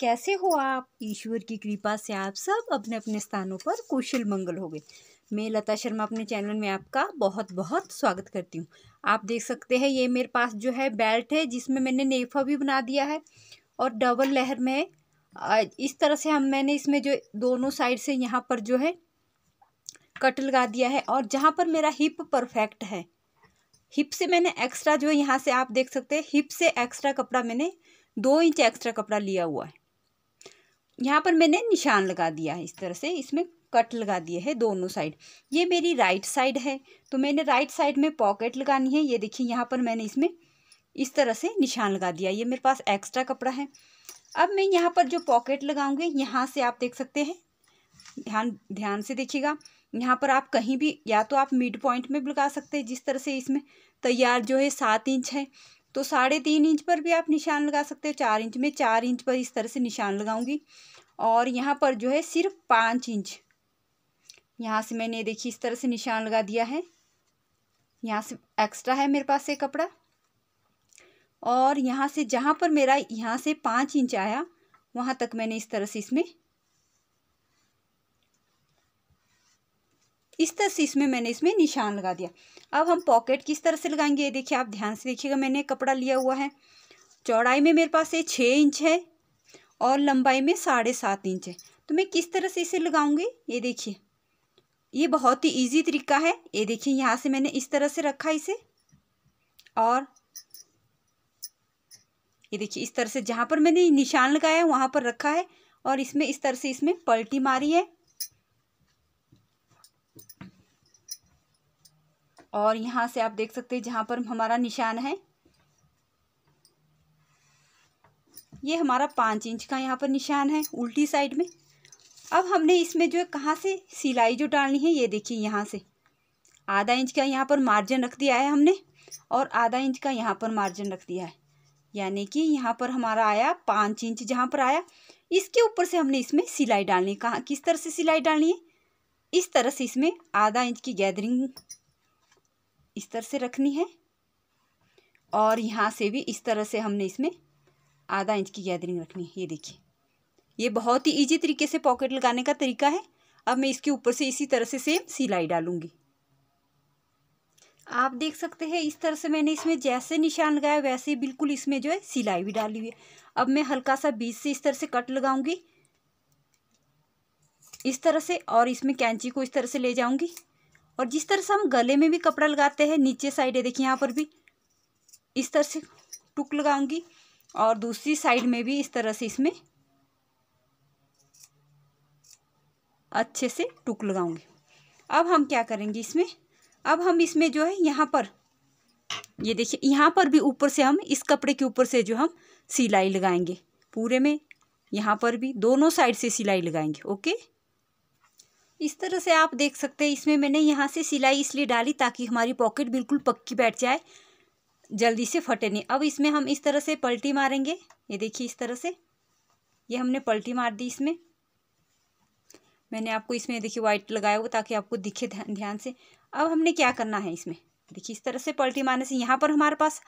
कैसे हो आप ईश्वर की कृपा से आप सब अपने अपने स्थानों पर कुशल मंगल हो गए मैं लता शर्मा अपने चैनल में आपका बहुत बहुत स्वागत करती हूँ आप देख सकते हैं ये मेरे पास जो है बेल्ट है जिसमें मैंने नेफा भी बना दिया है और डबल लहर में इस तरह से हम मैंने इसमें जो दोनों साइड से यहाँ पर जो है कट लगा दिया है और जहाँ पर मेरा हिप परफेक्ट है हिप से मैंने एक्स्ट्रा जो यहाँ से आप देख सकते हैं हिप से एक्स्ट्रा कपड़ा मैंने दो इंच एक्स्ट्रा कपड़ा लिया हुआ है यहाँ पर मैंने निशान लगा दिया है इस तरह से इसमें कट लगा दिए है दोनों साइड ये मेरी राइट साइड है तो मैंने राइट साइड में पॉकेट लगानी है ये देखिए यहाँ पर मैंने इसमें इस तरह से निशान लगा दिया ये मेरे पास एक्स्ट्रा कपड़ा है अब मैं यहाँ पर जो पॉकेट लगाऊंगी यहाँ से आप देख सकते हैं ध्यान ध्यान से देखिएगा यहाँ पर आप कहीं भी या तो आप मिड पॉइंट में भी लगा सकते हैं जिस तरह से इसमें तैयार जो है सात इंच है तो साढ़े तीन इंच पर भी आप निशान लगा सकते हो चार इंच में चार इंच पर इस तरह से निशान लगाऊंगी और यहाँ पर जो है सिर्फ पाँच इंच यहाँ से मैंने देखिए इस तरह से निशान लगा दिया है यहाँ से एक्स्ट्रा है मेरे पास ये कपड़ा और यहाँ से जहाँ पर मेरा यहाँ से पाँच इंच आया वहाँ तक मैंने इस तरह से इसमें इस तरह से इसमें मैंने इसमें निशान लगा दिया अब हम पॉकेट किस तरह से लगाएंगे देखिए आप ध्यान से देखिएगा मैंने कपड़ा लिया हुआ है चौड़ाई में मेरे पास ये छः इंच है और लंबाई में साढ़े सात इंच है तो मैं किस तरह से इसे लगाऊंगी ये देखिए ये बहुत ही इजी तरीका है ये देखिए यहाँ से मैंने इस तरह से रखा इसे और ये देखिए इस तरह से जहाँ पर मैंने निशान लगाया है वहाँ पर रखा है और इसमें इस तरह से इसमें पलटी मारी है और यहाँ से आप देख सकते हैं जहाँ पर हमारा निशान है ये हमारा पाँच इंच का यहाँ पर निशान है उल्टी साइड में अब हमने इसमें जो है कहाँ से सिलाई जो डालनी है ये देखिए यहाँ से आधा इंच का यहाँ पर मार्जिन रख दिया है हमने और आधा इंच का यहाँ पर मार्जिन रख दिया है यानी कि यहाँ पर हमारा आया पाँच इंच जहाँ पर आया इसके ऊपर से हमने इसमें सिलाई डालनी है कहाँ किस तरह से सिलाई डालनी है इस तरह से इसमें आधा इंच की गैदरिंग इस तरह से रखनी है और यहाँ से भी इस तरह से हमने इसमें आधा इंच की गैदरिंग रखनी है ये देखिए ये बहुत ही ईजी तरीके से पॉकेट लगाने का तरीका है अब मैं इसके ऊपर से इसी तरह से सेम सिलाई डालूंगी आप देख सकते हैं इस तरह से मैंने इसमें जैसे निशान लगाया वैसे ही बिल्कुल इसमें जो है सिलाई भी डाली हुई है अब मैं हल्का सा बीच से इस तरह से कट लगाऊंगी इस तरह से और इसमें कैंची को इस तरह से ले जाऊंगी और जिस तरह से हम गले में भी कपड़ा लगाते हैं नीचे साइड है देखिए यहाँ पर भी इस तरह से टुक लगाऊंगी और दूसरी साइड में भी इस तरह से इसमें अच्छे से टुक लगाऊंगी अब हम क्या करेंगे इसमें अब हम इसमें जो है यहाँ पर ये देखिए यहाँ पर भी ऊपर से हम इस कपड़े के ऊपर से जो हम सिलाई लगाएंगे पूरे में यहाँ पर भी दोनों साइड से सिलाई लगाएंगे ओके इस तरह से आप देख सकते हैं इसमें मैंने यहाँ से सिलाई इसलिए डाली ताकि हमारी पॉकेट बिल्कुल पक्की बैठ जाए जल्दी से फटे नहीं अब इसमें हम इस तरह से पलटी मारेंगे ये देखिए इस तरह से ये हमने पलटी मार दी इसमें मैंने आपको इसमें देखिए वाइट लगाया हुआ ताकि आपको दिखे ध्यान से अब हमने क्या करना है इसमें देखिए इस तरह से पलटी मारने से यहाँ पर हमारे पास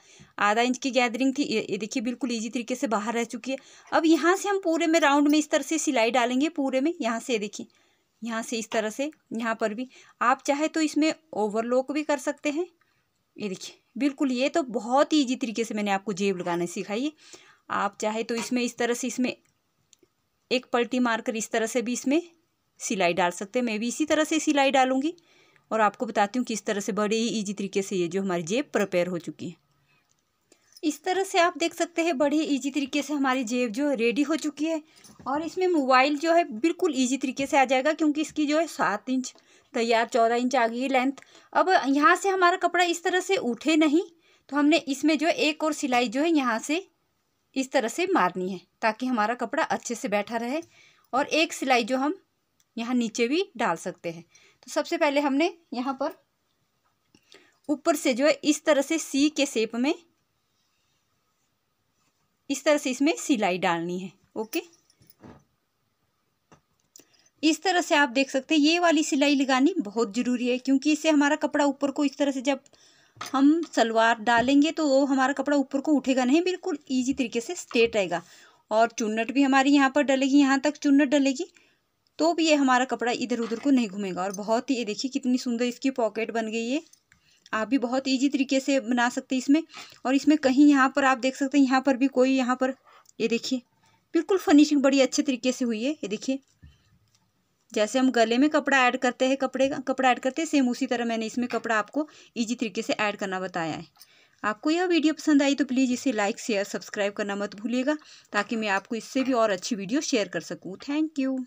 आधा इंच की गैदरिंग थी ये देखिए बिल्कुल इजी तरीके से बाहर रह चुकी है अब यहाँ से हम पूरे में राउंड में इस तरह से सिलाई डालेंगे पूरे में यहाँ से देखिए यहाँ से इस तरह से यहाँ पर भी आप चाहे तो इसमें ओवरलॉक भी कर सकते हैं ये देखिए बिल्कुल ये तो बहुत ही ईजी तरीके से मैंने आपको जेब लगाना सिखाई आप चाहे तो इसमें इस तरह से इसमें एक पल्टी मारकर इस तरह से भी इसमें सिलाई डाल सकते हैं मैं भी इसी तरह से सिलाई डालूंगी और आपको बताती हूँ कि इस तरह से बड़े ही ईजी तरीके से ये जो हमारी जेब प्रिपेयर हो चुकी है इस तरह से आप देख सकते हैं बड़े इजी तरीके से हमारी जेब जो है रेडी हो चुकी है और इसमें मोबाइल जो है बिल्कुल इजी तरीके से आ जाएगा क्योंकि इसकी जो है सात इंच तैयार चौदह इंच आ गई लेंथ अब यहाँ से हमारा कपड़ा इस तरह से उठे नहीं तो हमने इसमें जो एक और सिलाई जो है यहाँ से इस तरह से मारनी है ताकि हमारा कपड़ा अच्छे से बैठा रहे और एक सिलाई जो हम यहाँ नीचे भी डाल सकते हैं तो सबसे पहले हमने यहाँ पर ऊपर से जो है इस तरह से सी के शेप में इस तरह से इसमें सिलाई डालनी है ओके इस तरह से आप देख सकते हैं ये वाली सिलाई लगानी बहुत ज़रूरी है क्योंकि इससे हमारा कपड़ा ऊपर को इस तरह से जब हम सलवार डालेंगे तो वो हमारा कपड़ा ऊपर को उठेगा नहीं बिल्कुल ईजी तरीके से स्टेट रहेगा और चुन्नट भी हमारी यहाँ पर डलेगी यहाँ तक चुन्नट डलेगी तो भी ये हमारा कपड़ा इधर उधर को नहीं घूमेगा और बहुत ही ये देखिए कितनी सुंदर इसकी पॉकेट बन गई है आप भी बहुत ईजी तरीके से बना सकते हैं इसमें और इसमें कहीं यहाँ पर आप देख सकते हैं यहाँ पर भी कोई यहाँ पर ये देखिए बिल्कुल फिनिशिंग बड़ी अच्छे तरीके से हुई है ये देखिए जैसे हम गले में कपड़ा ऐड करते हैं कपड़े का कपड़ा ऐड करते हैं सेम उसी तरह मैंने इसमें कपड़ा आपको ईजी तरीके से ऐड करना बताया है आपको यह वीडियो पसंद आई तो प्लीज़ इसे लाइक शेयर सब्सक्राइब करना मत भूलिएगा ताकि मैं आपको इससे भी और अच्छी वीडियो शेयर कर सकूँ थैंक यू